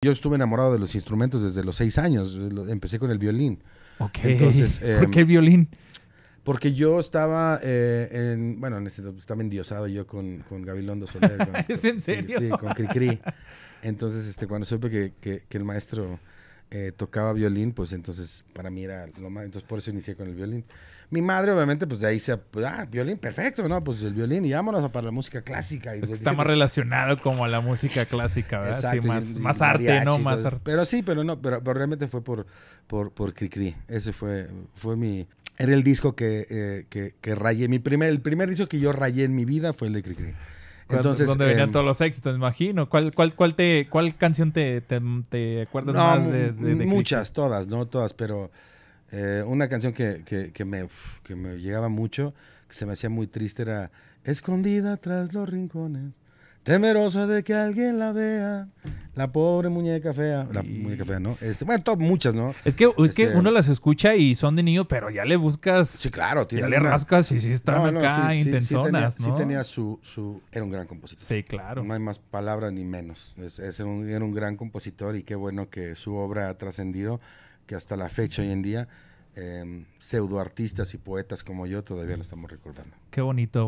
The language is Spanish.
Yo estuve enamorado de los instrumentos desde los seis años. Empecé con el violín. Ok. Entonces, ¿Por qué em, violín? Porque yo estaba eh, en. Bueno, en estaba endiosado yo con, con Gabilondo Soler. ¿Es en serio? Sí, con Cricri. Entonces, este, cuando supe que el maestro eh, tocaba violín, pues entonces para mí era lo más. Entonces por eso inicié con el violín. Mi madre, obviamente, pues de ahí se. Pues, ah, violín, perfecto, ¿no? Pues el violín y vámonos para la música clásica. está más pues, relacionado como a la música clásica, ¿verdad? sí, más, más arte, ¿no? Más Pero sí, pero no, pero, pero, realmente fue por, por, por Cricri. Ese fue, fue mi. Era el disco que, eh, que, que rayé. Mi primer, el primer disco que yo rayé en mi vida fue el de Cricri. Entonces, ¿dónde venían em, todos los éxitos, imagino. ¿Cuál, cuál, cuál, te, cuál canción te, te, acuerdas más de, Muchas, todas, no todas, pero eh, una canción que, que, me, que me llegaba mucho, que se me hacía muy triste, era Escondida tras los rincones, temerosa de que alguien la vea. La pobre muñeca fea. La muñeca fea, ¿no? Este, bueno, todas muchas, ¿no? Es que, es que este uno las escucha y son de niño, pero ya le buscas. Sí, claro, tiene. Ya le rascas y sí están acá sí, tenía, Sí tenía su, su. Era un gran compositor. Sí, claro. No hay más palabras ni menos. Es, era un gran compositor y qué bueno que su obra ha trascendido, que hasta la fecha hoy en día. Em, pseudoartistas y poetas como yo todavía lo estamos recordando. Qué bonito.